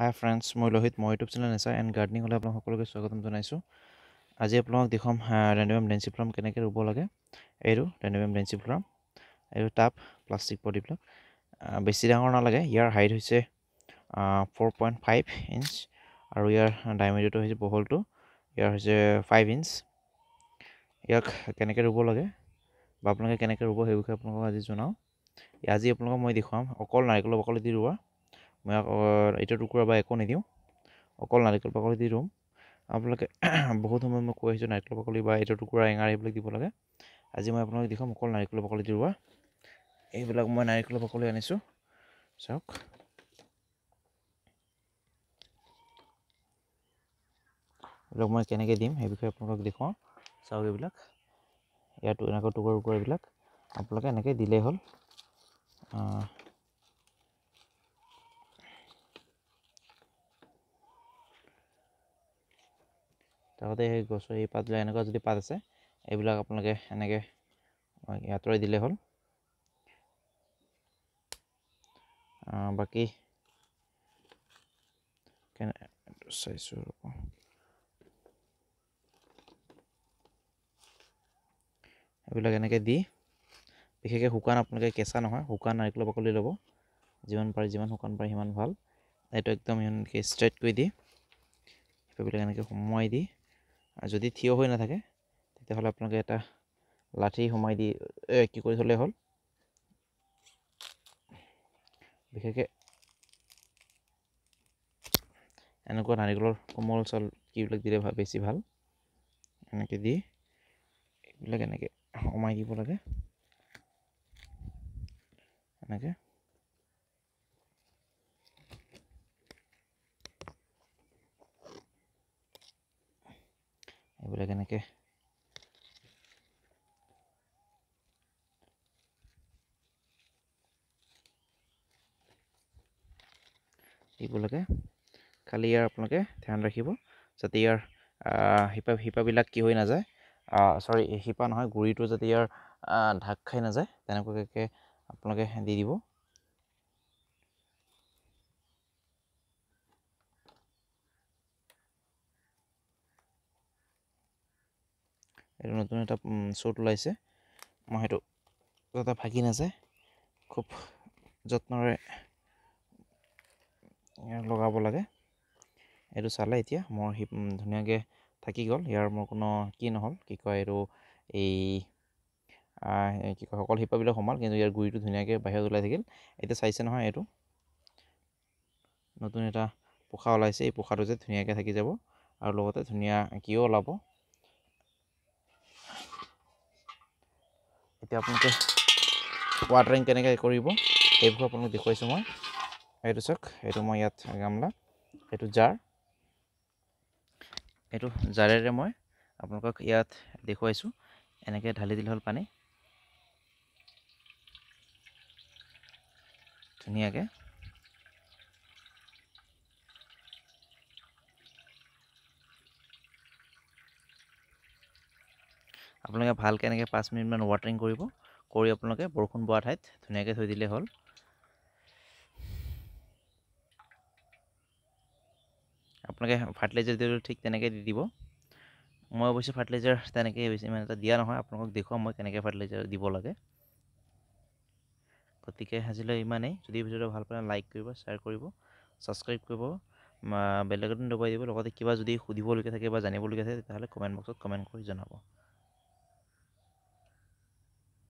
হাই friends মই লোহিত মই YouTube channel nature and গাৰ্ডেনিঙলৈ আপোনাক সকলোকে স্বাগতম জনাইছোঁ আজি আপোনালোকক দেখুৱাম ৰেণ্ডেম ডেঞ্চি ফ্লাম কেনেকৈ ৰুব লাগে এইটো ৰেণ্ডেম ডেঞ্চি ফ্লাম এইটো টাপ প্লাষ্টিক পটিবিলাক বেছি ডাঙৰ নালাগে ইয়াৰ হাইট হৈছে ফ'ৰ পইণ্ট ফাইভ ইঞ্চ আৰু ইয়াৰ ডায়মিটাৰটো হৈছে বহলটো ইয়াৰ হৈছে ফাইভ ইঞ্চ ইয়াক কেনেকৈ ৰুব লাগে বা আপোনালোকে কেনেকৈ ৰুব সেই বিষয়ে আপোনালোকক আজি জনাওঁ আজি আপোনালোকক মই দেখুৱাম অকল নাৰিকলৰ বকলেদি ৰোৱা মই এতিয়া টুকুৰা বা একো নিদিওঁ অকল নাৰিকল পাকলি দি ৰুম আপোনালোকে বহুত সময় মই কৈ আহিছোঁ নাৰিকল পাকলি বা এইটো টুকুৰা এঙাৰ এইবিলাক দিব লাগে আজি মই আপোনালোকক দেখুৱাম অকল নাৰিকল পাকলি দি ৰোৱা এইবিলাক মই নাৰিকল পাকলি আনিছোঁ চাওক এইবিলাক মই কেনেকৈ দিম সেই বিষয়ে আপোনালোকক দেখুৱাওঁ চাওক এইবিলাক ইয়াত এনেকুৱা টুকুৰা টুকুৰা এইবিলাক আপোনালোকে এনেকৈ দিলেই হ'ল লগতে সেই গছৰ এই পাতবিলাক এনেকুৱা যদি পাত আছে এইবিলাক আপোনালোকে এনেকৈ আঁতৰাই দিলে হ'ল বাকী কেনে চাইছোঁ এইবিলাক এনেকৈ দি বিশেষকৈ শুকান আপোনালোকে কেঁচা নহয় শুকান নাৰিকলৰ বাকলি ল'ব যিমান পাৰে যিমান শুকান পাৰে সিমান ভাল এইটো একদম ইমানকৈ ষ্ট্ৰেট কৰি দি সেইবিলাক এনেকৈ সোমোৱাই দি যদি থিয় হৈ নাথাকে তেতিয়াহ'লে আপোনালোকে এটা লাঠি সোমাই দি কি কৰি থ'লে হ'ল বিশেষকৈ এনেকুৱা নাৰিকলৰ কোমল চাউল কিবিলাক দিলে বেছি ভাল এনেকৈ দি এইবিলাক এনেকৈ সোমাই দিব লাগে এনেকৈ এইবিলাক এনেকে দিব লাগে খালি ইয়াৰ আপোনালোকে ধ্যান ৰাখিব যাতে ইয়াৰ শিপা শিপাবিলাক কি হৈ নাযায় চৰি শিপা নহয় গুৰিটো যাতে ইয়াৰ ঢাক খাই নাযায় তেনেকুৱাকৈ আপোনালোকে দি দিব এইটো নতুন এটা চোট ওলাইছে মই সেইটো যাতে ভাগি নাযায় খুব যত্নৰে লগাব লাগে এইটো চালে এতিয়া মোৰ সি ধুনীয়াকৈ থাকি গ'ল ইয়াৰ মোৰ কোনো কি নহ'ল কি কয় এইটো এই কি কয় সকলো শিপাবিলাক সোমাল কিন্তু ইয়াৰ গুৰিটো ধুনীয়াকৈ বাহিৰত ওলাই থাকিল এতিয়া চাইছে নহয় এইটো নতুন এটা পোখা ওলাইছে এই পোখাটো যে ধুনীয়াকৈ থাকি যাব আৰু লগতে ধুনীয়া কিয় ওলাব এতিয়া আপোনালোকে ৱাটাৰিং কেনেকৈ কৰিব সেই বিষয়ে আপোনালোকে দেখুৱাইছোঁ মই এইটো চাওক এইটো মই ইয়াত গামলা এইটো জাৰ এইটো জাৰেৰে মই আপোনালোকক ইয়াত দেখুৱাইছোঁ এনেকৈ ঢালি দিলে হ'ল পানী ধুনীয়াকৈ আপোনালোকে ভালকৈ এনেকৈ পাঁচ মিনিটমান ৱাটাৰিং কৰিব কৰি আপোনালোকে বৰষুণ বোৱা ঠাইত ধুনীয়াকৈ থৈ দিলে হ'ল আপোনালোকে ফাৰ্টিলাইজাৰ দিয়াটো ঠিক তেনেকৈ দি দিব মই অৱশ্যে ফাৰ্টিলাইজাৰ তেনেকৈ বেছি ইমান এটা দিয়া নহয় আপোনালোকক দেখুৱাম মই কেনেকৈ ফাৰ্টিলাইজাৰ দিব লাগে গতিকে আজিলৈ ইমানেই যদি ভিডিঅ'টো ভাল পালে লাইক কৰিব শ্বেয়াৰ কৰিব ছাবস্ক্ৰাইব কৰিব বেলেগতো দবাই দিব লগতে কিবা যদি সুধিবলগীয়া থাকে বা জানিবলগীয়া থাকে তেতিয়াহ'লে কমেণ্ট বক্সত কমেণ্ট কৰি জনাব